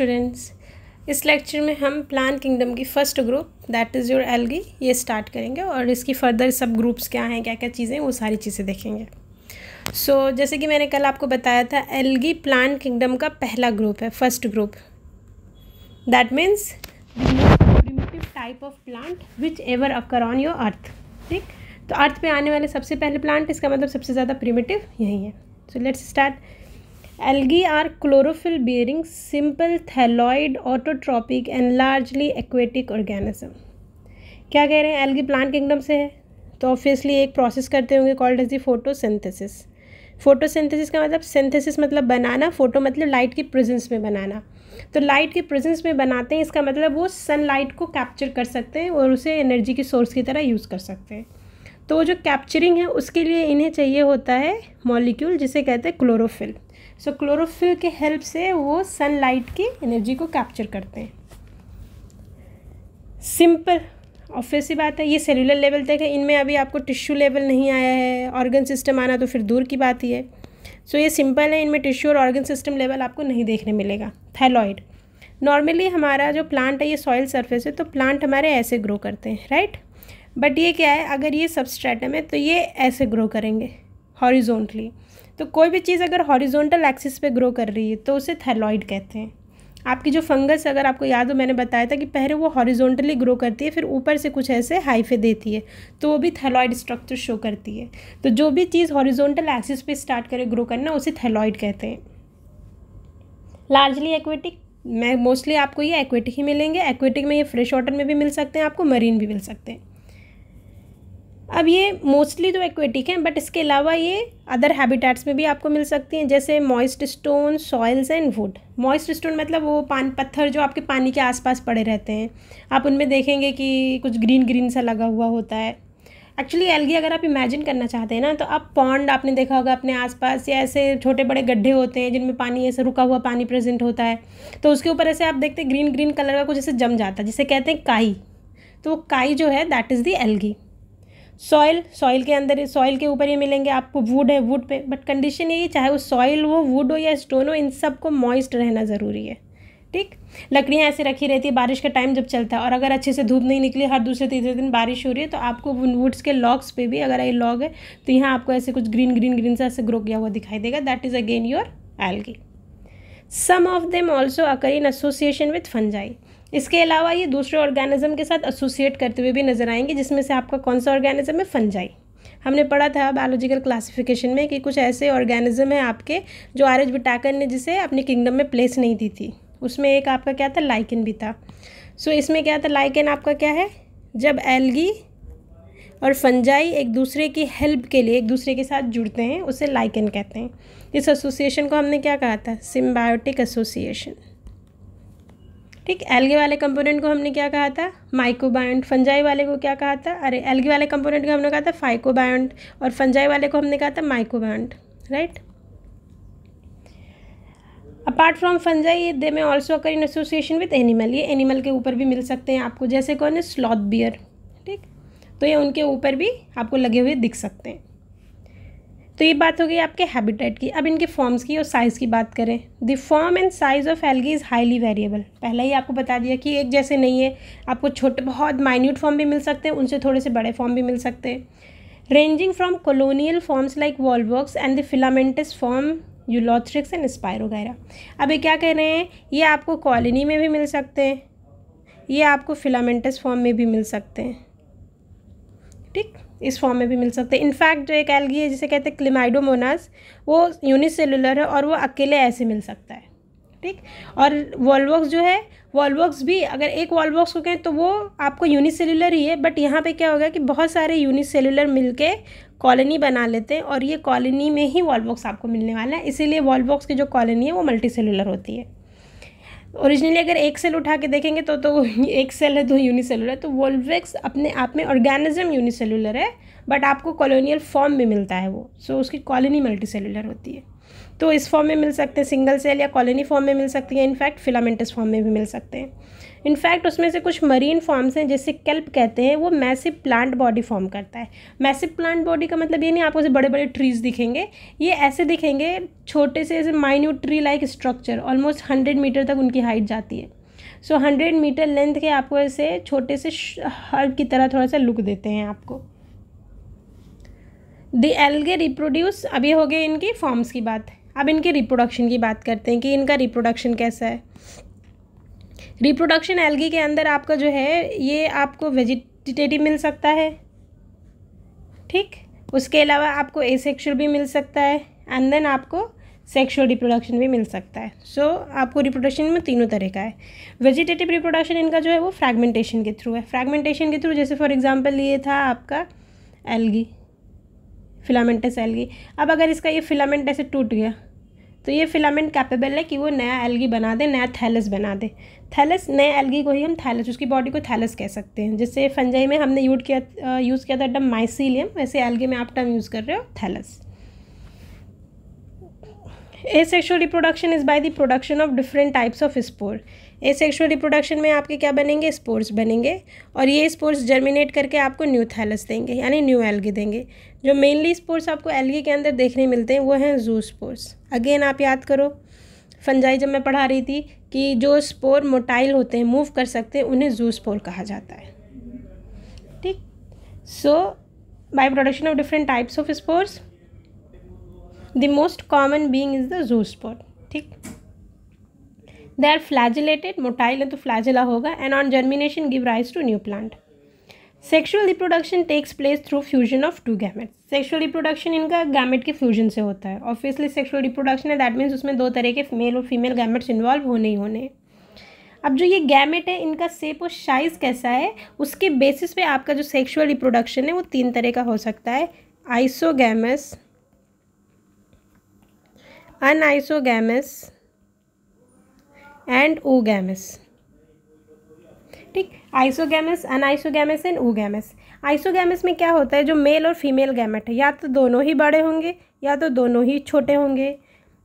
Students इस lecture में हम प्लान किंगडम की first group that is your algae ये स्टार्ट करेंगे और इसकी फर्दर सब ग्रुप्स क्या हैं क्या क्या चीज़ें वो सारी चीज़ें देखेंगे सो so, जैसे कि मैंने कल आपको बताया था एलगी प्लान किंगडम का पहला ग्रुप है first group that means primitive type of plant which ever occur on your earth ठीक तो अर्थ पे आने वाले सबसे पहले प्लांट इसका मतलब सबसे ज़्यादा प्रिमेटिव यही है so let's start algae are chlorophyll bearing simple thalloid autotrophic and largely aquatic organism क्या कह रहे हैं एल्गी प्लांट किंगडम से है तो ऑब्वियसली एक प्रोसेस करते होंगे called as the photosynthesis photosynthesis का मतलब सिंथेसिस मतलब बनाना फोटो मतलब लाइट की प्रेजेंस में बनाना तो लाइट के प्रेजेंस में बनाते हैं इसका मतलब वो सनलाइट को कैप्चर कर सकते हैं और उसे एनर्जी की सोर्स की तरह यूज़ कर सकते हैं तो जो कैप्चरिंग है उसके लिए इन्हें चाहिए होता है मॉलिक्यूल जिसे कहते हैं क्लोरोफिल सो so, क्लोरोफिल के हेल्प से वो सनलाइट की एनर्जी को कैप्चर करते हैं सिंपल ऑफिस सी बात है ये सेलुलर लेवल तक है इनमें अभी आपको टिश्यू लेवल नहीं आया है ऑर्गन सिस्टम आना तो फिर दूर की बात ही है सो so, ये सिंपल है इनमें टिश्यू और ऑर्गन सिस्टम लेवल आपको नहीं देखने मिलेगा थैलॉइड नॉर्मली हमारा जो प्लांट है ये सॉइल सरफेस है तो प्लांट हमारे ऐसे ग्रो करते हैं राइट बट ये क्या है अगर ये सबस्ट्रेटम है तो ये ऐसे ग्रो करेंगे हॉरिजोनटली तो कोई भी चीज़ अगर हॉरिजोनटल एक्सिस पे ग्रो कर रही है तो उसे थैलॉइड कहते हैं आपकी जो फंगस अगर आपको याद हो मैंने बताया था कि पहले वो हॉरिजॉन्टली ग्रो करती है फिर ऊपर से कुछ ऐसे हाइफे देती है तो वो भी थैलॉइड स्ट्रक्चर शो करती है तो जो भी चीज़ हॉरिजॉन्टल एक्सिस पे स्टार्ट करे ग्रो करना उसे थैलॉइड कहते हैं लार्जली एक्वेटिक मैं मोस्टली आपको ये एक्वेटिक ही मिलेंगे एक्वेटिक में ये फ्रेश वाटर में भी मिल सकते हैं आपको मरीन भी मिल सकते हैं अब ये मोस्टली तो एक्वेटिक हैं बट इसके अलावा ये अदर हैबिटेट्स में भी आपको मिल सकती हैं जैसे moist stone soils and wood moist stone मतलब वो पान पत्थर जो आपके पानी के आसपास पड़े रहते हैं आप उनमें देखेंगे कि कुछ ग्रीन ग्रीन सा लगा हुआ होता है एक्चुअली एलगी अगर आप इमेजिन करना चाहते हैं ना तो आप पॉन्ड आपने देखा होगा अपने आसपास या ऐसे छोटे बड़े गड्ढे होते हैं जिनमें पानी ऐसे रुका हुआ पानी प्रेजेंट होता है तो उसके ऊपर ऐसे आप देखते हैं ग्रीन ग्रीन कलर का कुछ ऐसे जम जाता है जिसे कहते हैं काई तो वो काई जो है that is the algae soil soil के अंदर सॉइल के ऊपर ही मिलेंगे आपको वुड है वुड पे बट कंडीशन यही चाहे वो सॉइल हो वुड हो या स्टोन हो इन सब को मॉइस्ट रहना ज़रूरी है ठीक लकड़ियाँ ऐसे रखी रहती है बारिश का टाइम जब चलता है और अगर अच्छे से धूप नहीं निकली हर दूसरे तीसरे दिन बारिश हो रही है तो आपको वुड्स के लॉग्स पे भी अगर ये लॉग है तो यहाँ आपको ऐसे कुछ ग्रीन ग्रीन ग्रीन सा ऐसे ग्रो किया हुआ दिखाई देगा that is again your algae some of them also occur in association with fungi इसके अलावा ये दूसरे ऑर्गेनिज्म के साथ एसोसिएट करते हुए भी नज़र आएंगे जिसमें से आपका कौन सा ऑर्गेनिज्म है फंजाई हमने पढ़ा था बायोलॉजिकल क्लासिफिकेशन में कि कुछ ऐसे ऑर्गेनिज्म हैं आपके जो आर एच बिटाकर ने जिसे अपने किंगडम में प्लेस नहीं दी थी उसमें एक आपका क्या था लाइकन भी था सो so, इसमें क्या था लाइकन आपका क्या है जब एलगी और फंजाई एक दूसरे की हेल्प के लिए एक दूसरे के साथ जुड़ते हैं उसे लाइकन कहते हैं इस एसोसिएशन को हमने क्या कहा था सिम्बायोटिक एसोसिएशन ठीक एल्गे वाले कंपोनेंट को हमने क्या कहा था माइकोबायोंट फंजाई वाले को क्या कहा था अरे एल्गे वाले कंपोनेंट को हमने कहा था फाइकोबायोंट और फंजाई वाले को हमने कहा था mycobiont right apart from fungi they may also occur in association with animal ये एनिमल के ऊपर भी मिल सकते हैं आपको जैसे कौन है स्लॉथ बियर ठीक तो ये उनके ऊपर भी आपको लगे हुए दिख सकते हैं तो ये बात हो गई आपके हैबिटेट की अब इनके फॉर्म्स की और साइज़ की बात करें the form and size of algae is highly variable पहला ही आपको बता दिया कि एक जैसे नहीं है आपको छोटे बहुत माइन्यूट फॉर्म भी मिल सकते हैं उनसे थोड़े से बड़े फॉर्म भी मिल सकते हैं ranging from colonial forms like Volvox and the filamentous form Ulothrix and स्पायर वगैरह अब ये क्या कह रहे हैं ये आपको कॉलोनी में भी मिल सकते हैं ये आपको फिलामेंटस फॉर्म में भी मिल सकते हैं ठीक इस फॉर्म में भी मिल सकते हैं इनफैक्ट जो एक एल्गी है जिसे कहते हैं क्लिमाइडोमोनास वो यूनिसेलुलर है और वो अकेले ऐसे मिल सकता है ठीक और वॉलवॉक्स जो है वॉलवॉक्स भी अगर एक वॉलवॉक्स को कहें तो वो आपको यूनिसेलुलर ही है बट यहाँ पे क्या होगा कि बहुत सारे यूनिसेलुलर मिलके कॉलोनी बना लेते हैं और ये कॉलोनी में ही वॉलवॉक्स आपको मिलने वाला है इसीलिए वॉलवॉक्स की जो कॉलोनी है वो मल्टी सेलुलर होती है ओरिजिनली अगर एक सेल उठा के देखेंगे तो तो एक सेल है दो यूनिसेलुलर है तो वोल्वेक्स अपने आप में ऑर्गेनिज्म यूनिसेलुलर है बट आपको कॉलोनियल फॉर्म में मिलता है वो सो so, उसकी कॉलोनी मल्टी होती है तो इस फॉर्म में मिल सकते हैं सिंगल सेल या कॉलोनी फॉर्म में मिल सकती है इनफैक्ट फिलामेंटस फॉर्म में भी मिल सकते हैं इनफैक्ट उसमें से कुछ मरीन फॉर्म्स हैं जैसे कैल्प कहते हैं वो मैसिव प्लांट बॉडी फॉर्म करता है मैसिव प्लांट बॉडी का मतलब ये नहीं आपको बड़े बड़े ट्रीज़ दिखेंगे ये ऐसे दिखेंगे छोटे से ऐसे minute tree like structure almost hundred metre तक उनकी हाइट जाती है सो हंड्रेड मीटर लेंथ के आपको ऐसे छोटे से हर्ब की तरह थोड़ा सा लुक देते हैं आपको द एल्गे रिप्रोड्यूस अभी हो गए इनकी फॉर्म्स की बात अब इनके रिप्रोडक्शन की बात करते हैं कि इनका रिप्रोडक्शन कैसा है रिप्रोडक्शन एल्गी के अंदर आपका जो है ये आपको वेजिटेटिव मिल सकता है ठीक उसके अलावा आपको एसेक्शुअल भी मिल सकता है एंड देन आपको सेक्शुअल रिप्रोडक्शन भी मिल सकता है सो so, आपको रिप्रोडक्शन में तीनों तरह का है वेजिटेटिव रिप्रोडक्शन इनका जो है वो फ्रैगमेंटेशन के थ्रू है फ्रैगमेंटेशन के थ्रू जैसे फॉर एग्जांपल ये था आपका एल्गी फिलामेंटस एल्गी अब अगर इसका ये फिलामेंट ऐसे टूट गया तो ये फिलामेंट कैपेबल है कि वो नया एल्गी बना दे नया थैलस बना दे थैलस नए एल्गी को ही हम थैलस उसकी बॉडी को थैलस कह सकते हैं जैसे फंजाई में हमने यूज किया यूज़ किया था टर्म माइसिलियम वैसे एल्गी में आप टर्म यूज़ कर रहे हो thallus asexual reproduction is by the production of different types of spore asexual reproduction में आपके क्या बनेंगे स्पोर्स बनेंगे और ये स्पोर्स जर्मिनेट करके आपको न्यू थैलस देंगे यानी न्यू एल्गी देंगे जो मेनली स्पोर्स आपको एल्गी के अंदर देखने मिलते हैं वो हैं जू स्पोर्स अगेन आप याद करो फंजाई जब मैं पढ़ा रही थी कि जो स्पोर मोटाइल होते हैं मूव कर सकते हैं उन्हें जू स्पोर कहा जाता है ठीक so by production of different types of spores the most common being is the zoospore ठीक दे आर फ्लैजिलेटेड मोटाइल है तो फ्लैजिला होगा and on germination give rise to new plant sexual reproduction takes place through fusion of two gametes sexual reproduction इनका gamete के fusion से होता है obviously sexual reproduction है दैट मीन्स उसमें दो तरह के मेल और फीमेल गैमेट्स इन्वॉल्व होने ही होने अब जो ये गैमेट है इनका सेप और साइज कैसा है उसके बेसिस पे आपका जो सेक्शुअल रिप्रोडक्शन है वो तीन तरह का हो सकता है आइसोगैमस अनआइसोगैमस एंड ओगैमस ठीक isogamous anisogamous and oogamous isogamous में क्या होता है जो मेल और फीमेल गैमेट है या तो दोनों ही बड़े होंगे या तो दोनों ही छोटे होंगे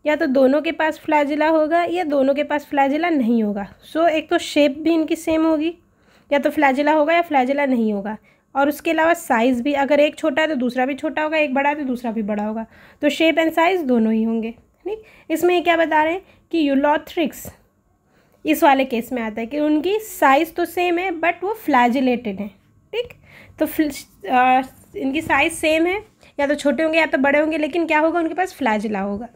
या तो दोनों के पास फ्लैजिला होगा या दोनों के पास फ्लैजिला नहीं होगा सो so, एक तो शेप भी इनकी सेम होगी या तो फ्लैजिला होगा या फ्लैजिला नहीं होगा और उसके अलावा साइज़ भी अगर एक छोटा है तो दूसरा भी छोटा होगा एक बड़ा है तो दूसरा भी बड़ा होगा तो शेप एंड साइज़ दोनों ही होंगे टेक्निक इसमें ये क्या बता रहे हैं कि यूलॉथ्रिक्स इस वाले केस में आता है कि उनकी साइज़ तो सेम है बट वो फ्लैजिलेटेड हैं ठीक तो आ, इनकी साइज़ सेम है या तो छोटे होंगे या तो बड़े होंगे लेकिन क्या होगा उनके पास फ्लैजिला होगा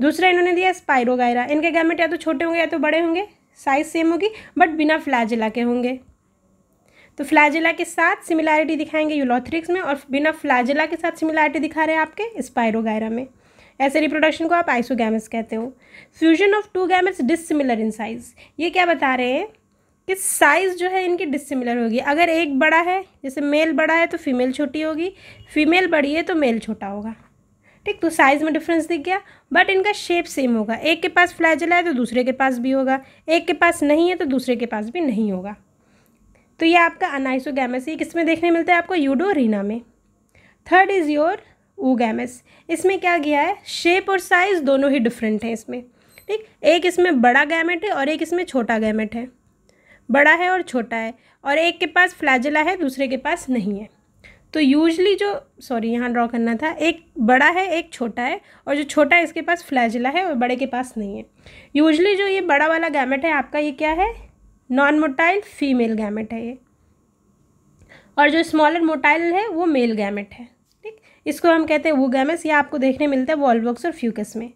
दूसरा इन्होंने दिया स्पायरोगायरा इनके गैमेट तो या तो छोटे होंगे या तो बड़े होंगे साइज़ सेम होगी बट बिना फ्लैजिला के होंगे तो फ्लैजिला के साथ सिमिलैरिटी दिखाएंगे यूलोथ्रिक्स में और बिना फ्लैजिला के साथ सिमिलैरिटी दिखा रहे हैं आपके स्पायरोगायरा में ऐसे रिप्रोडक्शन को आप आइसोगैमस कहते हो fusion of two gametes dissimilar in size ये क्या बता रहे हैं कि साइज़ जो है इनकी डिसिमिलर होगी अगर एक बड़ा है जैसे मेल बड़ा है तो फीमेल छोटी होगी फीमेल बड़ी है तो मेल छोटा होगा ठीक तो साइज़ में डिफरेंस दिख गया बट इनका शेप सेम होगा एक के पास फ्लैजला है तो दूसरे के पास भी होगा एक के पास नहीं है तो दूसरे के पास भी नहीं होगा तो ये आपका अनाइसोगैमस ये किस में देखने मिलता है आपको यूडोरिना में third is your oogamous इसमें क्या गया है शेप और साइज़ दोनों ही डिफरेंट हैं इसमें ठीक एक इसमें बड़ा गैमेट है और एक इसमें छोटा गैमेट है बड़ा है और छोटा है और एक के पास फ्लैजिला है दूसरे के पास नहीं है तो यूजली जो सॉरी यहाँ ड्रॉ करना था एक बड़ा है एक छोटा है और जो छोटा है इसके पास फ्लैजिला है और बड़े के पास नहीं है यूजली जो ये बड़ा वाला गैमेट है आपका ये क्या है नॉन मोटाइल फीमेल गैमेट है ये और जो स्मॉलर मोटाइल है वो मेल गैमेट है इसको हम कहते हैं वो गैमेस या आपको देखने मिलता है वॉलबॉक्स और फ्यूकस में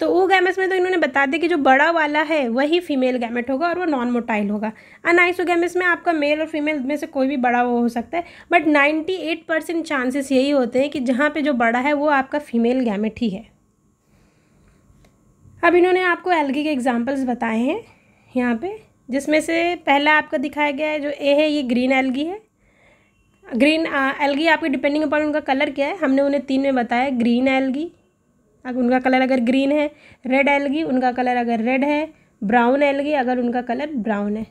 तो वो गैमस में तो इन्होंने बता दिया कि जो बड़ा वाला है वही फीमेल गैमेट होगा और वो नॉन मोटाइल होगा अनाइसो गैमेस में आपका मेल और फीमेल में से कोई भी बड़ा वो हो सकता है but ninety eight percent chances यही होते हैं कि जहाँ पर जो बड़ा है वो आपका फीमेल गैमेट ही है अब इन्होंने आपको एल्गी के एग्जाम्पल्स बताए हैं यहाँ पर जिसमें से पहला आपका दिखाया गया है जो ए है ये ग्रीन एल्गी है ग्रीन एलगी आपके डिपेंडिंग अपॉन उनका कलर क्या है हमने उन्हें तीन में बताया ग्रीन एलगी अगर उनका कलर अगर ग्रीन है रेड एलगी उनका कलर अगर रेड है ब्राउन एलगी अगर उनका कलर ब्राउन है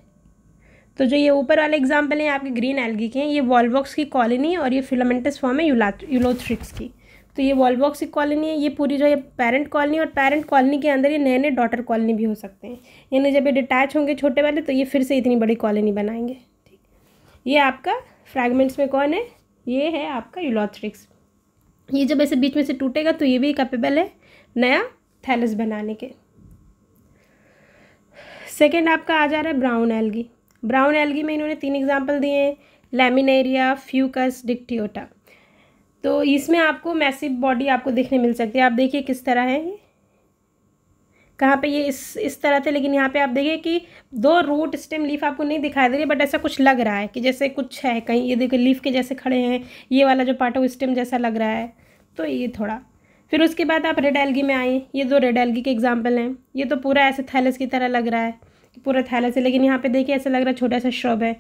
तो जो ये ऊपर वाले एग्जाम्पल हैं आपके ग्रीन एलगी के हैं ये वॉलबॉक्स की कॉलोनी और ये फिलामेंटस फॉर्म है यूलोथ्रिक्स की तो ये वॉलबॉक्स की कॉलोनी है ये पूरी जो है पेरेंट कॉलोनी और पेरेंट कॉलोनी के अंदर ये नए नए डॉटर कॉलोनी भी हो सकते हैं यानी जब ये डिटैच होंगे छोटे वाले तो ये फिर से इतनी बड़ी कॉलोनी बनाएंगे ठीक ये आपका फ्रैगमेंट्स में कौन है ये है आपका यूलॉथ्रिक्स ये जब ऐसे बीच में से टूटेगा तो ये भी कैपेबल है नया थैलस बनाने के सेकेंड आपका आ जा रहा है ब्राउन एल्गी ब्राउन एल्गी में इन्होंने तीन एग्जाम्पल दिए हैं लेमिनेरिया फ्यूकस डिक्टियोटा तो इसमें आपको मैसिव बॉडी आपको देखने मिल सकती है आप देखिए किस तरह है ये कहाँ पे ये इस इस तरह थे लेकिन यहाँ पे आप देखिए कि दो रूट स्टेम लीफ आपको नहीं दिखाई दे रही बट ऐसा कुछ लग रहा है कि जैसे कुछ है कहीं ये देखिए लीफ के जैसे खड़े हैं ये वाला जो पार्ट है स्टेम जैसा लग रहा है तो ये थोड़ा फिर उसके बाद आप रेड एल्गी में आई ये दो रेड एल्गी के एग्जाम्पल हैं ये तो पूरा ऐसे थैलस की तरह लग रहा है पूरा थैलस है लेकिन यहाँ पे देखिए ऐसा लग रहा है छोटा सा श्रब है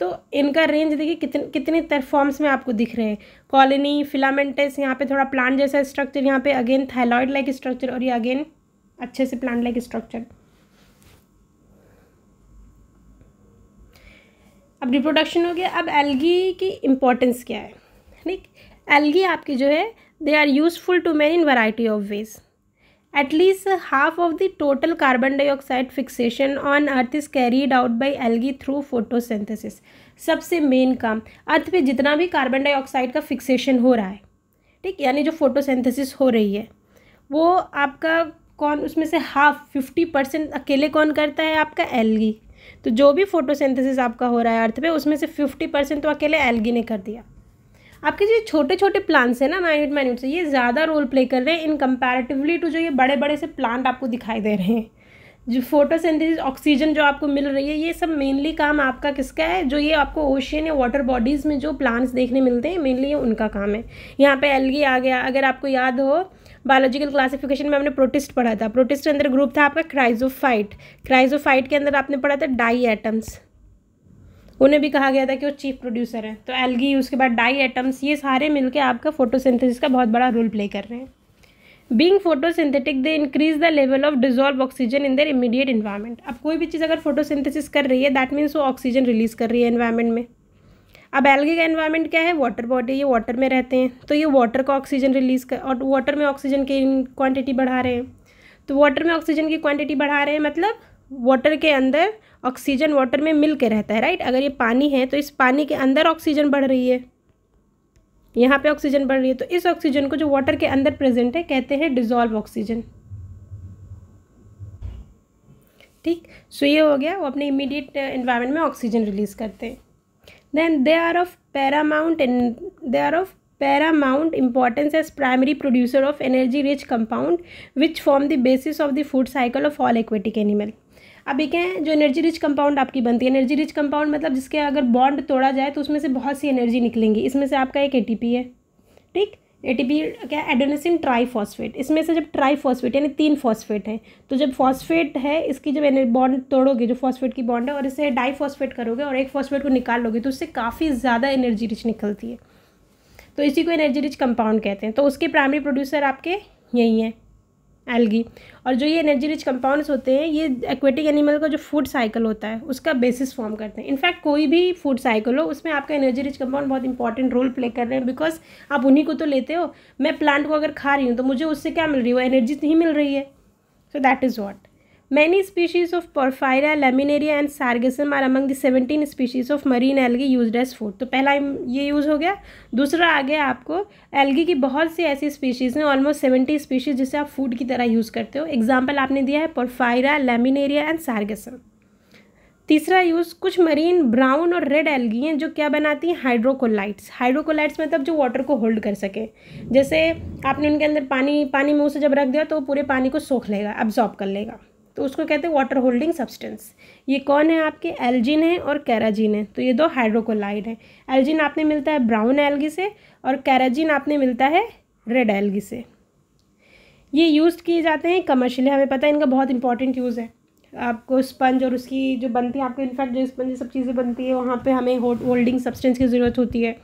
तो इनका रेंज देखिए कितने कितने फॉर्म्स में आपको दिख रहे हैं कॉलोनी फिलामेंटस यहाँ पे थोड़ा प्लांट जैसा स्ट्रक्चर यहाँ पे अगेन थायलॉयड लाइक स्ट्रक्चर और ये अगेन अच्छे से प्लांट लाइक स्ट्रक्चर अब रिप्रोडक्शन हो गया अब एल्गी की इम्पोर्टेंस क्या है ठीक एल्गी आपकी जो है they are useful to man in variety of ways at least half of the total carbon dioxide fixation on earth is carried out by algae through photosynthesis सबसे मेन काम अर्थ पे जितना भी कार्बन डाइऑक्साइड का fixation हो रहा है ठीक यानी जो फोटोसेंथेसिस हो रही है वो आपका कौन उसमें से हाफ फिफ्टी परसेंट अकेले कौन करता है आपका एलगी तो जो भी फोटोसिंथेसिस आपका हो रहा है अर्थ पे उसमें से फिफ्टी परसेंट तो अकेले एलगी ने कर दिया आपके जो छोटे छोटे प्लांट्स हैं ना माइन्यूट माइन्यूट से ये ज़्यादा रोल प्ले कर रहे हैं इन कंपैरेटिवली टू जो ये बड़े बड़े से प्लांट आपको दिखाई दे रहे हैं जो फोटोसिंथेसिस ऑक्सीजन जो आपको मिल रही है ये सब मेनली काम आपका किसका है जो ये आपको ओशियन या वाटर बॉडीज़ में जो प्लांट्स देखने मिलते हैं मेनली ये उनका काम है यहाँ पे एलगी आ गया अगर आपको याद हो बायोलॉजिकल क्लासिफिकेशन में हमने प्रोटिस्ट पढ़ा था प्रोटिस्ट के अंदर ग्रुप था आपका क्राइजोफाइट क्राइजोफाइट के अंदर आपने पढ़ा था डाई एटम्स उन्हें भी कहा गया था कि वो चीफ प्रोड्यूसर है तो एल्गी उसके बाद डाई एटम्स ये सारे मिलकर आपका फोटोसिंथेसिस का बहुत बड़ा रोल प्ले कर रहे हैं being photosynthetic they increase the level of dissolve oxygen in their immediate environment अब कोई भी चीज़ अगर फोटोसिंथेसिस कर रही है दैट मीन्स वो ऑक्सीजन रिलीज कर रही है इन्वायरमेंट में अब एल्गे का एनवायरनमेंट क्या है वाटर बॉडी ये वाटर में रहते हैं तो ये वाटर का ऑक्सीजन रिलीज़ कर और वाटर में ऑक्सीजन की क्वांटिटी बढ़ा रहे हैं तो वाटर में ऑक्सीजन की क्वांटिटी बढ़ा रहे हैं मतलब वाटर के अंदर ऑक्सीजन वाटर में मिल के रहता है राइट अगर ये पानी है तो इस पानी के अंदर ऑक्सीजन बढ़ रही है यहाँ पर ऑक्सीजन बढ़ रही है तो इस ऑक्सीजन को जो वाटर के अंदर प्रेजेंट है कहते हैं डिजॉल्व ऑक्सीजन ठीक सो ये हो गया वो अपने इमीडिएट इन्वायरमेंट uh, में ऑक्सीजन रिलीज़ करते हैं then they are of paramount and they are of paramount importance as primary producer of energy rich compound which form the basis of the food cycle of all aquatic animal अब ये क्या है जो energy rich compound आपकी बनती है energy rich compound मतलब जिसके अगर बॉन्ड तोड़ा जाए तो उसमें से बहुत सी एनर्जी निकलेंगी इसमें से आपका एक एटीपी है ठीक एटीपी क्या एडोनेसिन ट्राईफॉस्फेट इसमें से जब ट्राईफॉस्फेट यानी तीन फॉस्फेट है तो जब फॉस्फेट है इसकी जब बॉन्ड तोड़ोगे जो फॉस्फेट की बॉन्ड है और इसे डाईफॉस्फेट करोगे और एक फॉस्फेट को निकाल लोगे तो उससे काफ़ी ज़्यादा एनर्जी रिच निकलती है तो इसी को एनर्जी रिच कंपाउंड कहते हैं तो उसके प्राइमरी प्रोड्यूसर आपके यही हैं एल्गी और जो ये एनर्जी रिच कंपाउंड्स होते हैं ये एक्वेटिक एनिमल का जो फूड साइकिल होता है उसका बेसिस फॉर्म करते हैं इनफैक्ट कोई भी फूड साइकिल हो उसमें आपका एनर्जी रिच कंपाउंड बहुत इंपॉर्टेंट रोल प्ले कर रहे हैं बिकॉज आप उन्हीं को तो लेते हो मैं प्लांट को अगर खा रही हूँ तो मुझे उससे क्या मिल रही है वो एनर्जी नहीं मिल रही है so that is what many species of Porphyra, Laminaria and Sargassum are among the 17 of marine algae algae used as तो पहला ये यूज़ हो गया दूसरा आ गया आपको एलगी की बहुत सी ऐसी स्पीशीज़ हैं ऑलमोस्ट सेवेंटी स्पीशीज़ जिसे आप फूड की तरह यूज़ करते हो एग्जाम्पल आपने दिया है पोर्फायरा लेमिनेरिया एंड सार्गेसम तीसरा यूज़ कुछ मरीन ब्राउन और रेड एलगी हैं जो क्या बनाती हैं हाइड्रोकोलाइट्स हाइड्रोकोलाइट्स मतलब जो वाटर को होल्ड कर सके जैसे आपने उनके अंदर पानी पानी मुंह से जब रख दिया तो वो पूरे पानी को सोख लेगा अब्जॉर्ब कर लेगा तो उसको कहते हैं वाटर होल्डिंग सब्सटेंस ये कौन है आपके एल्जिन है और कैराजिन है तो ये दो हाइड्रोकोलाइड है एल्जिन आपने मिलता है ब्राउन एल्गी से और कैराजिन आपने मिलता है रेड एल्गी से ये यूज़ किए जाते हैं कमर्शियली हमें पता है इनका बहुत इंपॉर्टेंट यूज़ है आपको स्पंज और उसकी जो बनती है आपको इनफैक्ट जो स्पंज ये सब चीज़ें बनती है वहाँ पे हमें होल्डिंग सब्सटेंस की ज़रूरत होती है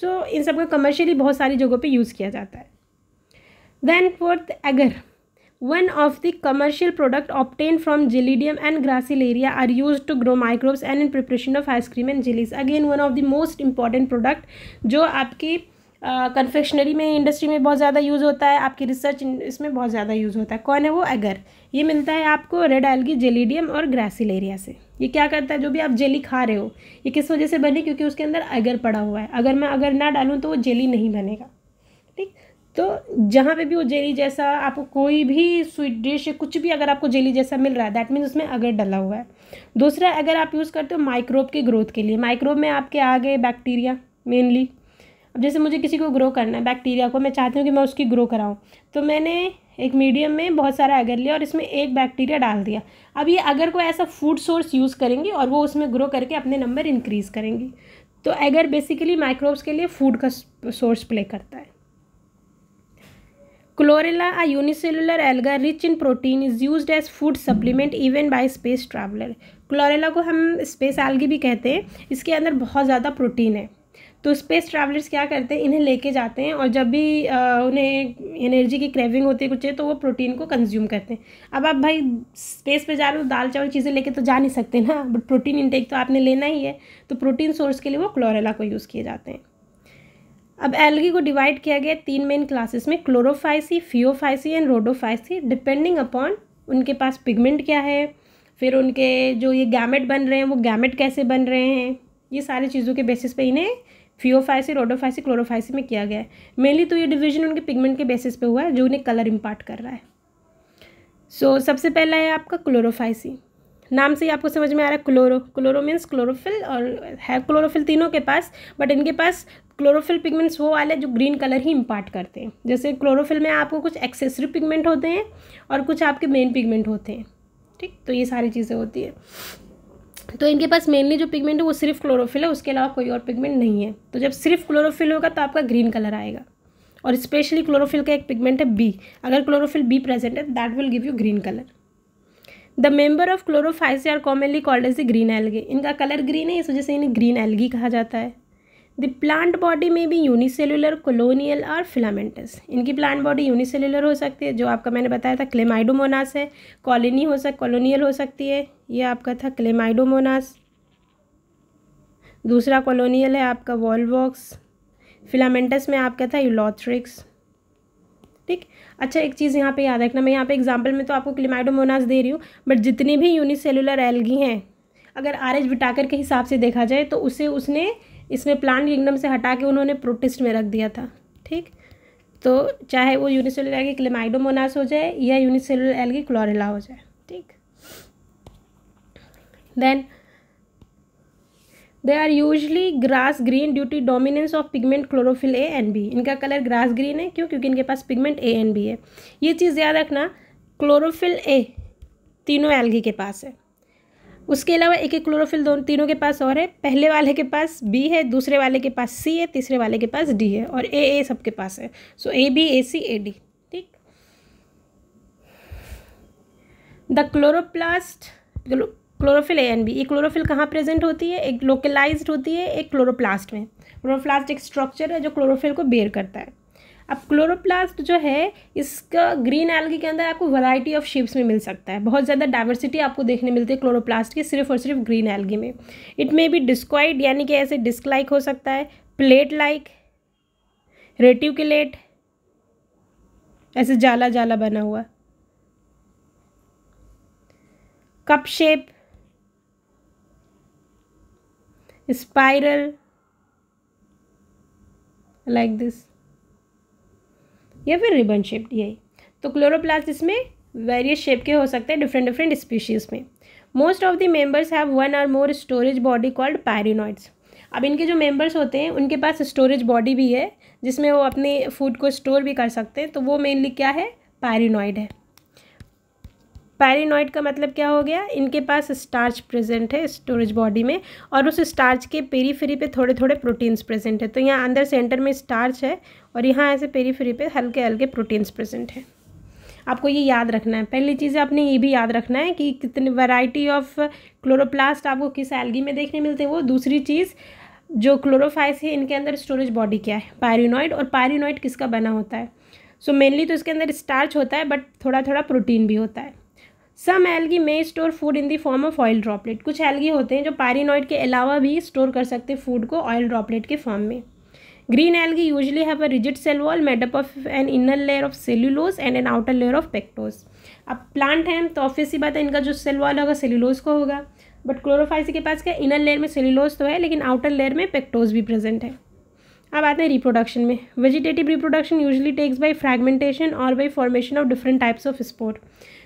सो so, इन सब का कमर्शियली बहुत सारी जगहों पे यूज़ किया जाता है then fourth agar one of the commercial product obtain from Gelidium and Gracilaria are use to grow microbes and in preparation of ice cream and jellies again one of the most important product जो आपकी confectionery uh, में industry में बहुत ज़्यादा use होता है आपकी research इसमें बहुत ज़्यादा यूज़ होता है कौन है वो एगर ये मिलता है आपको रेड एल्गी जेलीडियम और एरिया से ये क्या करता है जो भी आप जेली खा रहे हो ये किस वजह से बने क्योंकि उसके अंदर एगर पड़ा हुआ है अगर मैं अगर ना डालूँ तो वो जेली नहीं बनेगा ठीक तो जहाँ पे भी वो जेली जैसा आपको कोई भी स्वीट डिश कुछ भी अगर आपको जेली जैसा मिल रहा है दैट मीन्स उसमें अगर डला हुआ है दूसरा अगर आप यूज़ करते हो माइक्रोब के ग्रोथ के लिए माइक्रोब में आपके आ गए बैक्टीरिया मेनली अब जैसे मुझे किसी को ग्रो करना है बैक्टीरिया को मैं चाहती हूँ कि मैं उसकी ग्रो कराऊँ तो मैंने एक मीडियम में बहुत सारा अगर लिया और इसमें एक बैक्टीरिया डाल दिया अब ये अगर को ऐसा फूड सोर्स यूज़ करेंगी और वो उसमें ग्रो करके अपने नंबर इंक्रीज़ करेंगी तो एगर बेसिकली माइक्रोब्स के लिए फूड का सोर्स प्ले करता है Chlorella a unicellular alga rich in protein is use as food supplement even by space traveller Chlorella को हम स्पेस एल्गी भी कहते हैं इसके अंदर बहुत ज़्यादा प्रोटीन है तो स्पेस ट्रैवलर्स क्या करते हैं इन्हें लेके जाते हैं और जब भी आ, उन्हें एनर्जी की क्रेविंग होती है कुछ है तो वो प्रोटीन को कंज्यूम करते हैं अब आप भाई स्पेस पे जा रहे हो दाल चावल चीज़ें लेके तो जा नहीं सकते ना बट प्रोटीन इंटेक तो आपने लेना ही है तो प्रोटीन सोर्स के लिए वो क्लोरेला को यूज़ किए जाते हैं अब एलगी को डिवाइड किया गया तीन मेन क्लासेस में Chlorophyceae Phaeophyceae and Rhodophyceae depending upon उनके पास पिगमेंट क्या है फिर उनके जो ये गैमेट बन रहे हैं वो गैमेट कैसे बन रहे हैं ये सारी चीज़ों के बेसिस पे इन्हें फियोफाइसी रोडोफाइसी क्लोरोफाइसी में किया गया है मेनली तो ये डिवीजन उनके पिगमेंट के बेसिस पे हुआ है जो उन्हें कलर इम्पार्ट कर रहा है सो so, सबसे पहला है आपका क्लोरोफाइसी नाम से ही आपको समझ में आ रहा है क्लोरो क्लोरो मीन्स क्लोरोफिल और है क्लोरोफिल तीनों के पास बट इनके पास क्लोरोफिल पिगमेंट्स वो वाले जो ग्रीन कलर ही इम्पार्ट करते हैं जैसे क्लोरोफिल में आपको कुछ एक्सेसरी पिगमेंट होते हैं और कुछ आपके मेन पिगमेंट होते हैं ठीक तो ये सारी चीज़ें होती है तो इनके पास मेनली जो पिगमेंट है वो सिर्फ क्लोरोफिल है उसके अलावा कोई और पिगमेंट नहीं है तो जब सिर्फ क्लोरोफिल होगा तो आपका ग्रीन कलर आएगा और स्पेशली क्लोरोफिल का एक पिगमेंट है बी अगर क्लोरोफिल बी प्रेजेंट है that will give you green colour the member of Chlorophyceae are commonly called as the green algae इनका कलर ग्रीन है इस वजह से इन्हें ग्रीन एल्गी कहा जाता है द प्लांट बॉडी में भी यूनिसेलुलर कॉलोनियल और फिलामेंटस इनकी प्लांट बॉडी यूनिसेलुलर हो सकती है जो आपका मैंने बताया था क्लेमाइडोमोनास है कॉलोनी हो सक कॉलोनियल हो सकती है ये आपका था क्लेमाइडोमोनास दूसरा कॉलोनियल है आपका वॉलवॉक्स फिलामेंटस में आपका था यूलॉथ्रिक्स अच्छा एक चीज़ यहाँ पे याद रखना मैं यहाँ पे एग्जांपल में तो आपको क्लिमाइडोमोनास दे रही हूँ बट जितनी भी यूनिसेलुलर एल्गी हैं अगर आर एच बिटाकर के हिसाब से देखा जाए तो उसे उसने इसमें प्लांट किंगडम से हटा के उन्होंने प्रोटिस्ट में रख दिया था ठीक तो चाहे वो यूनिसेलुलर एल्गी क्लिमाइडोमोनास हो जाए या यूनिसेलुलर एल्गी क्लोरेला हो जाए ठीक then they are usually grass green due to dominance of pigment chlorophyll A and B इनका कलर ग्रास ग्रीन है क्यों क्योंकि इनके पास पिगमेंट ए एंड बी है ये चीज़ याद रखना क्लोरोफिल ए तीनों एल्गी के पास है उसके अलावा एक एक क्लोरोफिल दोनों तीनों के पास और है पहले वाले के पास बी है दूसरे वाले के पास सी है तीसरे वाले के पास डी है और ए ए सबके पास है so A B A C A D ठीक the chloroplast chlorophyll A and B ये क्लोरोफिल कहाँ प्रेजेंट होती है एक लोकलाइज होती है एक क्लोरोप्लास्ट में क्लोरोप्लास्ट एक स्ट्रक्चर है जो क्लोरोफिल को बेयर करता है अब क्लोरोप्लास्ट जो है इसका ग्रीन एल्गी के अंदर आपको वैरायटी ऑफ शेप्स में मिल सकता है बहुत ज़्यादा डाइवर्सिटी आपको देखने मिलती है क्लोरोप्लास्ट की सिर्फ और सिर्फ ग्रीन एल्गी में इट मे बी डिस्क्वाइड यानी कि ऐसे डिस्क लाइक हो सकता है प्लेट लाइक रेटिवकिलेट ऐसे जाला जाला बना हुआ cup shape spiral like this या फिर रिबन शेप यही तो क्लोरोप्लास्ट इसमें वेरियस शेप के हो सकते हैं डिफरेंट डिफरेंट स्पीशीज़ में most of the members have one or more storage body called pyrenoids अब इनके जो मेम्बर्स होते हैं उनके पास स्टोरेज बॉडी भी है जिसमें वो अपने फूड को स्टोर भी कर सकते हैं तो वो मेनली क्या है पैरिनॉइड है पैरिनॉइड का मतलब क्या हो गया इनके पास स्टार्च प्रेजेंट है स्टोरेज बॉडी में और उस स्टार्च के पेरीफेरी पे थोड़े थोड़े प्रोटीन्स प्रेजेंट है तो यहाँ अंदर सेंटर में स्टार्च है और यहाँ ऐसे पेरीफेरी पे हल्के हल्के प्रोटीन्स प्रेजेंट है आपको ये याद रखना है पहली चीज़ आपने ये भी याद रखना है कि कितनी वैरायटी ऑफ क्लोरोप्लास्ट आपको किस एलगी में देखने मिलते हैं वो दूसरी चीज़ जो क्लोरोफाइस है इनके अंदर स्टोरेज बॉडी क्या है पैरिनॉइड और पैरिनॉइड किसका बना होता है सो so मेनली तो इसके अंदर स्टार्च होता है बट थोड़ा थोड़ा प्रोटीन भी होता है some algae may store food in the form of oil droplet कुछ एल्गी होते हैं जो पैरिनॉइड के अलावा भी स्टोर कर सकते हैं फूड को ऑयल ड्रॉपलेट के फॉर्म में green algae usually have a rigid cell wall made up of an inner layer of cellulose and an outer layer of pectose अब प्लांट हैं तो ऑफिस ही बात है इनका जो सेल वॉल होगा सेल्यूलोज को होगा बट क्लोरोफाइसी के पास क्या इनर लेयर में सेल्यूलोज तो है लेकिन आउटर लेयर में पेक्टोज भी प्रेजेंट है अब आते हैं रिप्रोडक्शन में vegetative reproduction usually takes by fragmentation or by formation of different types of spore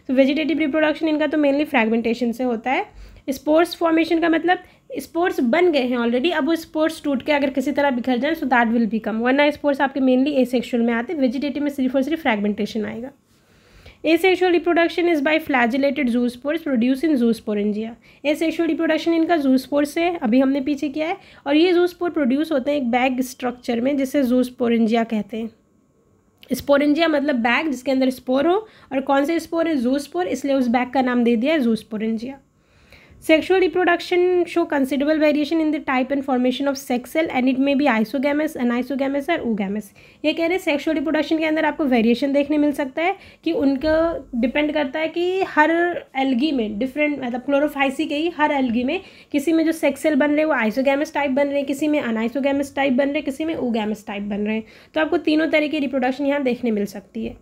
तो वेजिटेटिव रिप्रोडक्शन इनका तो मेनली फ्रेगमेंटेशन से होता है स्पोर्ट्स फॉर्मेशन का मतलब स्पोर्ट्स बन गए हैं ऑलरेडी अब वो स्पोर्ट्स टूट के अगर किसी तरह बिखर जाए so that will become वरना स्पोर्ट्स आपके मेनली सेक्शुअल में आते हैं वेजिटेटिव में सिर्फ और सिर्फ फ्रेगमेंटेशन आएगा asexual reproduction asexual reproduction is by flagellated zoospores produced in asexual reproduction इनका स्पोर्ट्स है अभी हमने पीछे किया है और ये zoospore प्रोड्यूस होते हैं एक बैग स्ट्रक्चर में जिसे zoosporangia कहते हैं स्पोरेंजिया मतलब बैग जिसके अंदर स्पोर हो और कौन से स्पोर है जू स्पोर इसलिए उस बैग का नाम दे दिया है zoosporangia sexual reproduction show considerable variation in the type and formation of sex and it may be isogamous anisogamous or oogamous. ये कह रहे हैं सेक्शुअल रिप्रोडक्शन के अंदर आपको वेरिएशन देखने मिल सकता है कि उनका डिपेंड करता है कि हर एलगी में डिफरेंट मतलब क्लोरोफाइसी के ही हर एलगी में किसी में जो सेक्स सेल बन रहे वो आइसोगेमस टाइप बन रहे हैं किसी में अनाइसोगैमस टाइप बन रहे किसी में ऊगैमस टाइप बन रहे हैं तो आपको तीनों तरह की रिप्रोडक्शन यहाँ देखने मिल सकती है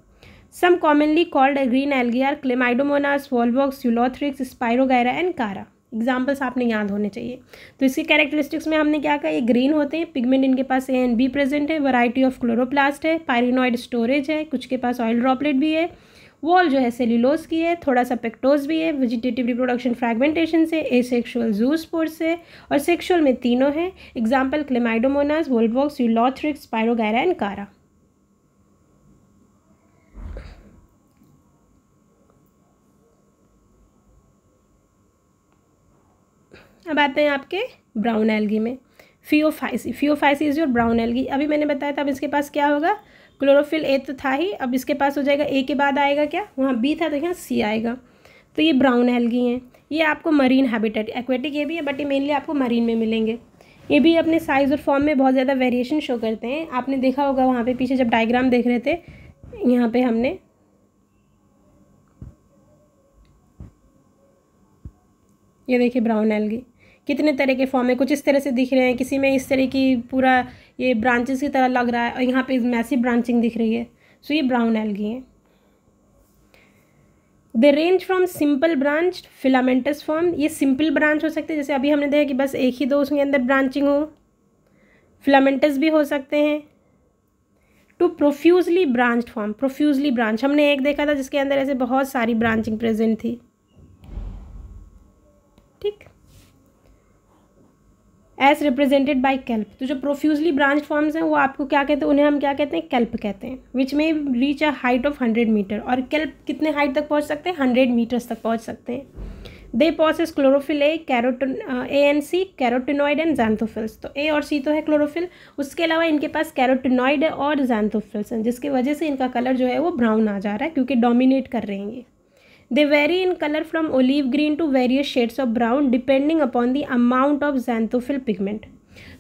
some commonly called green algae are Chlamydomonas Volvox, Eulothrix, Spirogyra and Chara examples आपने याद होने चाहिए तो इसके कैरेक्टरिस्टिक्स में हमने क्या कहा ये ग्रीन होते हैं पिगमेंट इनके पास ए एंड बी प्रेजेंट है वैरायटी ऑफ क्लोरोप्लास्ट है पायरिनॉइड स्टोरेज है कुछ के पास ऑयल ड्रॉपलेट भी है वॉल जो है सेल्यूलोस की है थोड़ा सा पेक्टोज भी है वेजिटेटिव रिप्रोडक्शन फ्रैगमेंटेशन से ए सेक्शुअल स्पोर्स से और सेक्शुअल में तीनों हैं example Chlamydomonas Volvox Ulothrix Spirogyra and Chara अब आते हैं आपके ब्राउन एलगी में Phaeophyceae Phaeophyceae is your brown algae अभी मैंने बताया था अब इसके पास क्या होगा क्लोरोफिल ए तो था ही अब इसके पास हो जाएगा ए के बाद आएगा क्या वहाँ बी था तो यहाँ सी आएगा तो ये ब्राउन एलगी हैं ये आपको मरीन हैबिटेट एक्वेटिक ये भी है बट ये मेनली आपको मरीन में मिलेंगे ये भी अपने साइज़ और फॉर्म में बहुत ज़्यादा वेरिएशन शो करते हैं आपने देखा होगा वहाँ पे पीछे जब डायग्राम देख रहे थे यहाँ पे हमने ये देखिए ब्राउन एलगी कितने तरह के फॉर्म है कुछ इस तरह से दिख रहे हैं किसी में इस तरह की पूरा ये ब्रांचेस की तरह लग रहा है और यहाँ पे मैसी ब्रांचिंग दिख रही है सो ये ब्राउन एल्गी हैं the range from simple branch filamentous form ये सिंपल ब्रांच हो सकते हैं जैसे अभी हमने देखा कि बस एक ही दो उसके अंदर ब्रांचिंग हो फिलामेंटस भी हो सकते हैं to profusely branch form profusely branch हमने एक देखा था जिसके अंदर ऐसे बहुत सारी ब्रांचिंग प्रेजेंट थी एज रिप्रेजेंटेड बाई कैल्प तो जो प्रोफ्यूजली ब्रांच फॉर्म्स हैं वो आपको क्या कहते हैं उन्हें हम क्या कहते हैं कैल्प कहते हैं which may reach a height of hundred metre और कैल्प कितने हाइट तक पहुँच सकते हैं हंड्रेड मीटर्स तक पहुँच सकते हैं they possess chlorophyll A carotene A and C carotenoid and xanthophylls तो ए और सी तो है क्लोरोफिल उसके अलावा इनके पास कैरोटिनॉइड और जैंथोफिल्स हैं जिसकी वजह से इनका कलर जो है वो ब्राउन आ जा रहा है क्योंकि डोमिनेट कर रहे हैं ये They vary in color from olive green to various shades of brown depending upon the amount of xanthophyll pigment.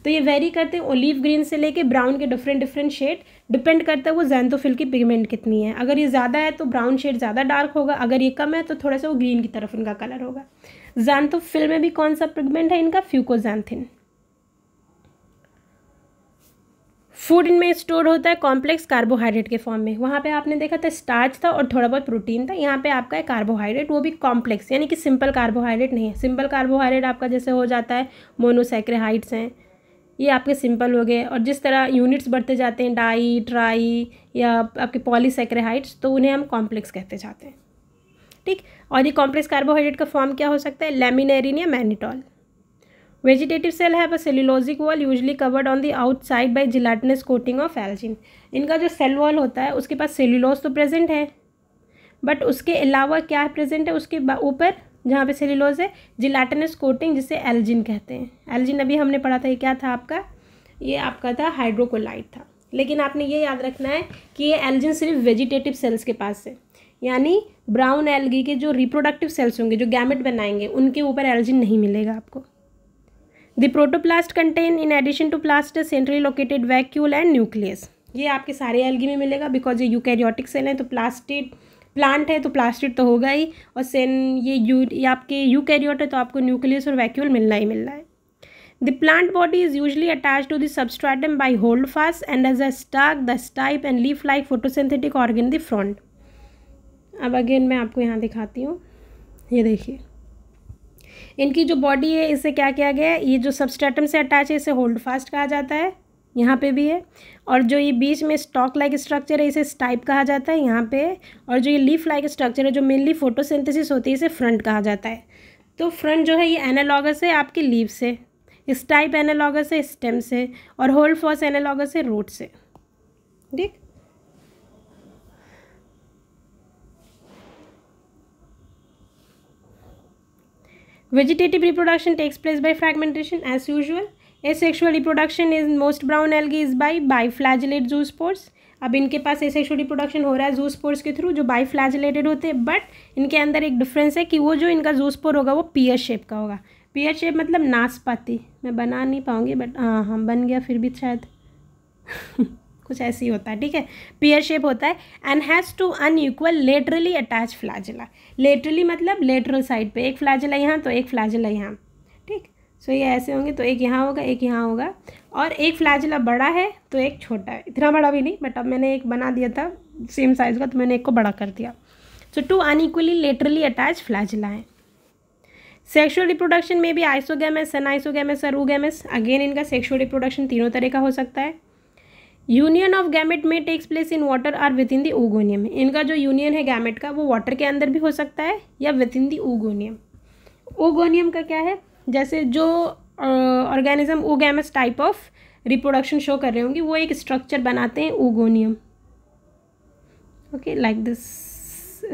तो ये वेरी करते हैं ओलिव ग्रीन से लेके ब्राउन के डिफरेंट डिफरेंट शेड डिपेंड करता है वो जैनथोफिल की पिगमेंट कितनी है अगर ये ज़्यादा है तो ब्राउन शेड ज़्यादा डार्क होगा अगर ये कम है तो थोड़ा सा वो ग्रीन की तरफ इनका कलर होगा जैनथोफिल में भी कौन सा पिगमेंट है इनका फ्यूकोजैंथिन फूड इनमें स्टोर होता है कॉम्प्लेक्स कार्बोहाइड्रेट के फॉर्म में वहाँ पे आपने देखा था स्टार्च था और थोड़ा बहुत प्रोटीन था यहाँ पे आपका है कार्बोहाइड्रेट वो भी कॉम्प्लेक्स यानी कि सिंपल कार्बोहाइड्रेट नहीं है सिंपल कार्बोहाइड्रेट आपका जैसे हो जाता है मोनोसेक्रेहाइड्स हैं ये आपके सिंपल हो गए और जिस तरह यूनिट्स बढ़ते जाते हैं डाई ट्राई या आपके पॉलीसेक्रेहाइड्स तो उन्हें हम कॉम्प्लेक्स कहते जाते हैं ठीक और ये कॉम्प्लेक्स कार्बोहाइड्रेट का फॉर्म क्या हो सकता है लेमिनेरिन या mannitol vegetative cell have a cellulosic wall usually covered on the outside by gelatinous coating of algin इनका जो सेल वॉल होता है उसके पास सेल्यूलोज तो प्रेजेंट है बट उसके अलावा क्या है प्रेजेंट है उसके ऊपर जहाँ पे सेल्यूलोज है जिलाटनस कोटिंग जिसे एल्जिन कहते हैं एल्जिन अभी हमने पढ़ा था ये क्या था आपका ये आपका था हाइड्रोकोलाइट था लेकिन आपने ये याद रखना है कि ये एल्जिन सिर्फ वेजिटेटिव सेल्स के पास है यानी ब्राउन एल्गी के जो रिप्रोडक्टिव सेल्स होंगे जो गैमेट बनाएंगे उनके ऊपर एल्जिन नहीं मिलेगा आपको the protoplast contain in addition to plastid centrally located vacuole and nucleus ये आपके सारे एल्गी में मिलेगा बिकॉज ये यूकैरियोटिक तो सेल है तो प्लास्टिड प्लांट है तो प्लास्टिड तो होगा ही और सेन ये यू ये आपके यूकैरियोट है तो आपको न्यूक्लियस और वैक्यूल मिलना ही मिलना है the plant body is usually attach to the substratum by holdfast and as a stalk the stipe and leaf like photosynthetic organ the frond अब अगेन मैं आपको यहाँ दिखाती हूँ ये देखिए इनकी जो बॉडी है इसे क्या किया गया है ये जो सबस्टेटम से अटैच है इसे होल्ड फास्ट कहा जाता है यहाँ पे भी है और जो ये बीच में स्टॉक लाइक स्ट्रक्चर है इसे स्टाइप कहा जाता है यहाँ पे और जो ये लीफ लाइक स्ट्रक्चर है जो मेनली फोटोसिंथेसिस होती है इसे फ्रंट कहा जाता है तो फ्रंट जो है ये एनालॉगस है आपके लीव से स्टाइप एनालॉगस है स्टेम से और होल्ड फॉर्स एनालॉगस है रूट से ठीक Vegetative reproduction takes place by fragmentation as usual. Asexual reproduction is most brown algae is by biflagellate zoospores. अब इनके पास एसेक्सुअल रिप्रोडक्शन हो रहा है जू स्पोर्स के थ्रू जो बाई फ्लैजलेटेड होते हैं बट इनके अंदर एक डिफरेंस है कि वो जो इनका जू स्पोर होगा वो पियर शेप का होगा पियर शेप मतलब नाशपाती मैं बना नहीं पाऊँगी बट हाँ हाँ बन गया फिर भी शायद कुछ ऐसे ही होता है ठीक है पियर शेप होता है and has two equal laterally attach flagella laterally मतलब लेटरल साइड पे एक फ्लाजिला यहाँ तो एक फ्लाजिला यहाँ ठीक सो so, ये ऐसे होंगे तो एक यहाँ होगा एक यहाँ होगा और एक फ्लाजिला बड़ा है तो एक छोटा है इतना बड़ा भी नहीं बट अब मैंने एक बना दिया था सेम साइज़ का तो मैंने एक को बड़ा कर दिया so two unequally laterally attach flagella है सेक्शुअल रिप्रोडक्शन में भी आइसोगेमस एनाइसोगेमस और रूगेमस अगेन इनका सेक्शुअल रिप्रोडक्शन तीनों तरह का हो सकता है यूनियन ऑफ गैमेट में takes place in water or within the oogonium इनका जो यूनियन है गैमेट का वो वाटर के अंदर भी हो सकता है या within oogonium oogonium oogonium का क्या है जैसे जो organism oogamous type of reproduction show कर रहे होंगे वो एक स्ट्रक्चर बनाते हैं oogonium okay like this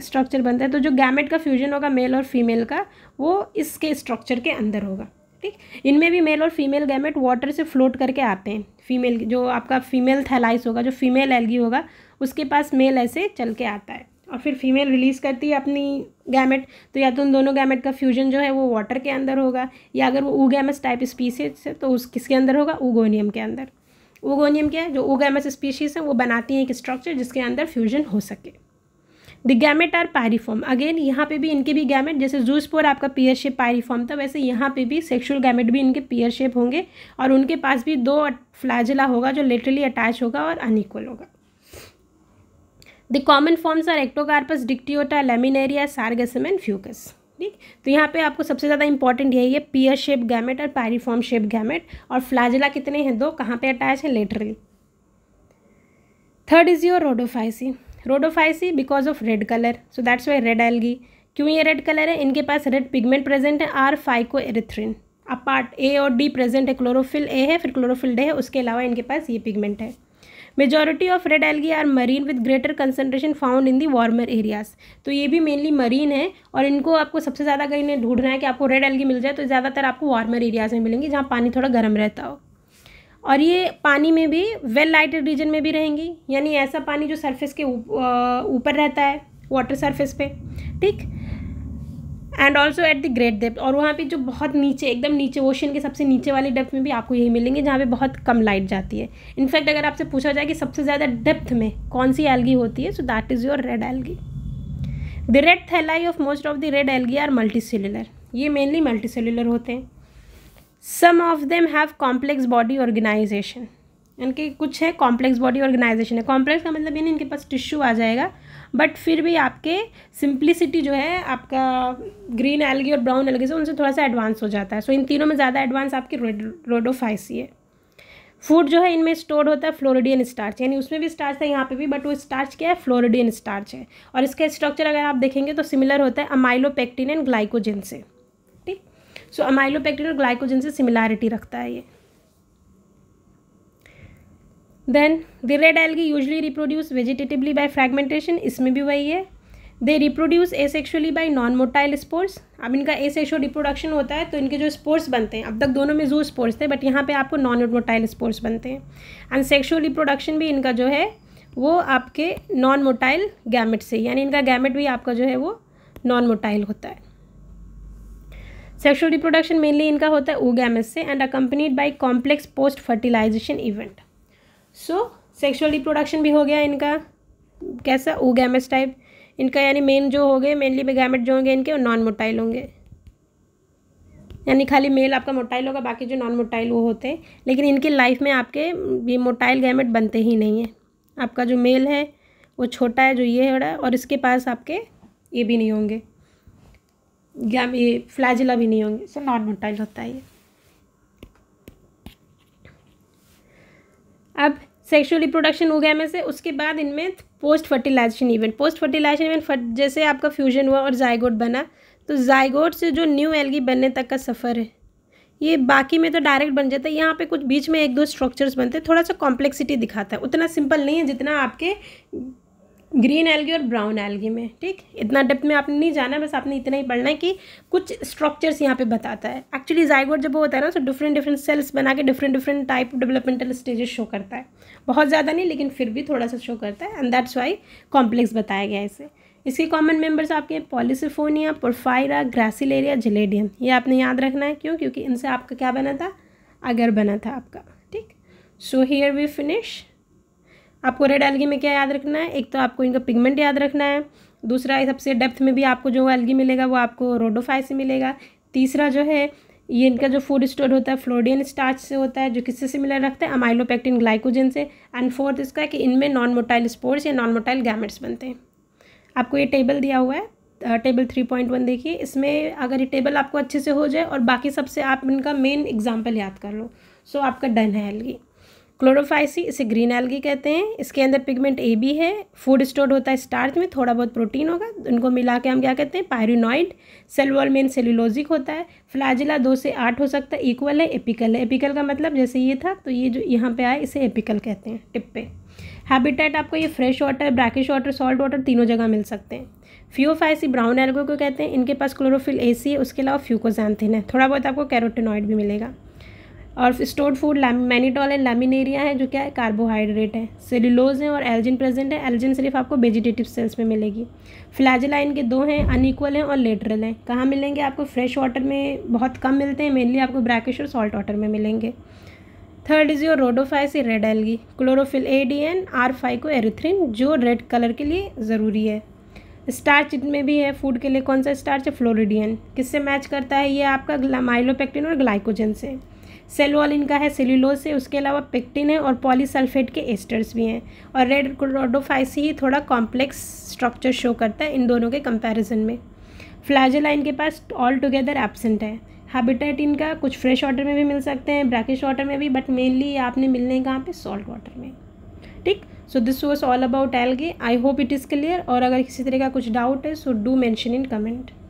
structure बनता है तो जो गैमेट का फ्यूजन होगा मेल और फीमेल का वो इसके स्ट्रक्चर के अंदर होगा ठीक इनमें भी मेल और फीमेल गैमेट वाटर से फ्लोट करके आते हैं फीमेल जो आपका फीमेल थैलाइस होगा जो फीमेल एलगी होगा उसके पास मेल ऐसे चल के आता है और फिर फीमेल रिलीज़ करती है अपनी गैमेट तो या तो उन दोनों गैमेट का फ्यूजन जो है वो वाटर के अंदर होगा या अगर वो ऊगैमस टाइप स्पीसीज है तो उस किसके अंदर होगा ऊगोनियम के अंदर ऊगोनियम क्या है जो ऊगैमस स्पीशीज़ है वो बनाती हैं एक स्ट्रक्चर जिसके अंदर फ्यूजन हो सके the gamete are pyriform again यहाँ पे भी इनके भी गैमेट जैसे जूस आपका पियर शेप पैरीफॉर्म था वैसे यहाँ पे भी सेक्शुअल गैमेट भी इनके पियर शेप होंगे और उनके पास भी दो फ्लाजिला होगा जो लेटरली अटैच होगा और अनइक्वल होगा the common forms are Ectocarpus Dictyota Laminaria Sargassum and Fucus ठीक तो यहाँ पे आपको सबसे ज़्यादा इंपॉर्टेंट यही है पियर शेप गैमेट और पैरीफॉर्म शेप गैमेट और फ्लाजिला कितने हैं दो कहाँ पे अटैच है laterally third is your Rhodophyceae Rhodophyceae because of red colour so that's why red algae क्यों ये रेड कलर है इनके पास रेड पिगमेंट प्रेजेंट है आर फाइको एरिथ्रिन अब पार्ट ए और डी प्रेजेंट है क्लोरोफिल ए है फिर क्लोरोफिल डे है उसके अलावा इनके पास ये पिगमेंट है majority of red algae are marine with greater concentration found in the warmer areas तो ये भी मेनली मरीन है और इनको आपको सबसे ज़्यादा कहीं ढूंढना है कि आपको रेड एलगी मिल जाए तो ज़्यादातर आपको वार्मर एरियाज में मिलेंगी जहाँ पानी थोड़ा गर्म रहता हो और ये पानी में भी वेल लाइटेड रीजन में भी रहेंगी यानी ऐसा पानी जो सरफेस के ऊपर रहता है वाटर सरफेस पे ठीक and also at the great depth और वहाँ पे जो बहुत नीचे एकदम नीचे ओशन के सबसे नीचे वाली डेप्थ में भी आपको यही मिलेंगे जहाँ पे बहुत कम लाइट जाती है इनफैक्ट अगर आपसे पूछा जाए कि सबसे ज़्यादा डेप्थ में कौन सी एलगी होती है so that is your red algae the red thalli of most of the red algae are multicellular ये मेनली मल्टी सेलुलर होते हैं some of them have complex body organisation इनके कुछ है कॉम्प्लेक्स बॉडी ऑर्गेनाइजेशन है complex का मतलब ये नहीं इनके पास टिश्यू आ जाएगा बट फिर भी आपके सिंप्लिसिटी जो है आपका ग्रीन एलगी और ब्राउन एलगी से उनसे थोड़ा सा एडवांस हो जाता है सो so, इन तीनों में ज़्यादा एडवांस आपकी रोडोफाइसी है फूड जो है इनमें स्टोर होता है फ्लोरिडियन स्टार्च यानी उसमें भी स्टार्च था यहाँ पे भी बट वो स्टार्च क्या है फ्लोरिडियन स्टार्च है और इसका स्ट्रक्चर अगर आप देखेंगे तो सिमिलर होता है अमाइलोपेक्टिन एंड ग्लाइकोजिन से सो अमाइलोपेक्टिन और ग्लाइकोजन से सिमिलैरिटी रखता है ये then the red algae usually reproduce vegetatively by fragmentation इसमें भी वही है they reproduce asexually by non motile spores अब इनका ए सेक्शुअल रिप्रोडक्शन होता है तो इनके जो स्पोर्ट्स बनते हैं अब तक दोनों में जू स्पोर्ट्स थे बट यहाँ पे आपको नॉन मोटाइल स्पोर्ट्स बनते हैं एंड सेक्शुअल रिप्रोडक्शन भी इनका जो है वो आपके नॉन मोटाइल गैमेट से यानी इनका गैमेट भी आपका जो है वो नॉन मोटाइल होता है सेक्शुअल रिप्रोडक्शन मेनली इनका होता है ओगैमस से and accompanied by complex post fertilisation event so sexual reproduction भी हो गया इनका कैसा ओगैमस टाइप इनका यानी मेन जो हो गए मेनली गैमेट जो होंगे इनके नॉन मोटाइल होंगे यानी खाली मेल आपका मोटाइल होगा बाकी जो नॉन मोटाइल वो होते हैं लेकिन इनकी लाइफ में आपके ये मोटाइल गैमेट बनते ही नहीं है आपका जो मेल है वो छोटा है जो ये हो रहा है और इसके पास आपके ये भी नहीं होंगे या ये फ्लैजिला भी नहीं होंगे सो नॉन मोटाइल होता है ये अब सेक्सुअल रिप्रोडक्शन हो गया में से उसके बाद इनमें post fertilisation event post fertilisation event जैसे आपका फ्यूजन हुआ और जायगोट बना तो जायगोट से जो न्यू एलगी बनने तक का सफ़र है ये बाकी में तो डायरेक्ट बन जाता है यहाँ पे कुछ बीच में एक दो स्ट्रक्चर्स बनते हैं थोड़ा सा कॉम्प्लेक्सिटी दिखाता है उतना सिंपल नहीं है जितना आपके ग्रीन एल्गी और ब्राउन एल्गी में ठीक इतना डेप्थ में आपने नहीं जाना है बस आपने इतना ही पढ़ना है कि कुछ स्ट्रक्चर्स यहाँ पे बताता है एक्चुअली जाइगोट जब वो होता है ना तो डिफरेंट डिफरेंट सेल्स बना के different different type developmental stages show करता है बहुत ज़्यादा नहीं लेकिन फिर भी थोड़ा सा शो करता है एंड दैट्स वाई कॉम्प्लेक्स बताया गया इसे इसके कॉमन मेम्बर्स आपके पॉलिसिफोनिया पोरफायरा ग्रासिलेरिया जिलेडियम ये आपने याद रखना है क्यों क्योंकि इनसे आपका क्या बना था अगर बना था आपका ठीक सो हेयर वी फिनिश आपको रेड एलगी में क्या याद रखना है एक तो आपको इनका पिगमेंट याद रखना है दूसरा सबसे डेप्थ में भी आपको जो एलगी मिलेगा वो आपको रोडोफाई से मिलेगा तीसरा जो है ये इनका जो फूड स्टोर होता है फ्लोडियन स्टार्च से होता है जो किससे मिला रखता है अमाइलोपेक्टिन ग्लाइकोजन से एंड फोर्थ इसका है कि इनमें नॉन मोटाइल स्पोर्ट्स या नॉन मोटाइल गैमेट्स बनते हैं आपको ये टेबल दिया हुआ है टेबल थ्री पॉइंट वन देखिए इसमें अगर ये टेबल आपको अच्छे से हो जाए और बाकी सबसे आप इनका मेन एग्जाम्पल याद कर लो सो so, आपका डन है एलगी क्लोरोफाइसी इसे ग्रीन एल्गी कहते हैं इसके अंदर पिगमेंट ए बी है फूड स्टोर होता है स्टार्च में थोड़ा बहुत प्रोटीन होगा उनको मिला के हम क्या कहते हैं पायरिनॉइड सेलवॉल मेन सेल्यूलोजिक होता है फ्लाजिला दो से आठ हो सकता है इक्वल है एपिकल है एपिकल का मतलब जैसे ये था तो ये जो यहाँ पे आए इसे एपिकल कहते हैं टिप पे हैबिटेट आपको ये fresh water brackish water salt water तीनों जगह मिल सकते हैं फ्यूफाइसी ब्राउन एल्गो को कहते हैं इनके पास क्लोरोफिल ए सी है उसके अलावा फ्यूकोजैंथिन है थोड़ा बहुत आपको कैरोटेनॉइड भी मिलेगा और स्टोर्ड फूड मैनीटॉल एंड एरिया है जो क्या है कार्बोहाइड्रेट है सेलुलोज है और एल्जिन प्रेजेंट है एल्जिन सिर्फ आपको वेजिटेटिव सेल्स में मिलेगी फ्लैजला के दो हैं अनइक्वल हैं और लेटरल हैं कहाँ मिलेंगे आपको फ्रेश वाटर में बहुत कम मिलते हैं मेनली आपको ब्रैकिश और सॉल्ट वाटर में मिलेंगे third is your Rhodophyceae red algae chlorophyll A D and R phycoerythrin जो रेड कलर के लिए ज़रूरी है स्टार्च में भी है फूड के लिए कौन सा स्टार्च है फ्लोरिडियन किससे मैच करता है ये आपका माइलोपेक्टिन और ग्लाइकोजन से सेल वॉल इनका है सेल्यूलोज है उसके अलावा पेक्टिन है और पॉलीसल्फेट के एस्टर्स भी हैं और रेड क्लोडोफाइसी ही थोड़ा कॉम्प्लेक्स स्ट्रक्चर शो करता है इन दोनों के कंपैरिजन में फ्लाजेला इनके पास ऑल टुगेदर एबसेंट है हैबिटेट इनका कुछ फ्रेश वाटर में भी मिल सकते हैं ब्रैकिश वाटर में भी बट मेनली आपने मिलने कहाँ पे सॉल्ट वाटर में ठीक so this was all about algae I hope it is clear और अगर किसी तरह का कुछ डाउट है so do mention in comment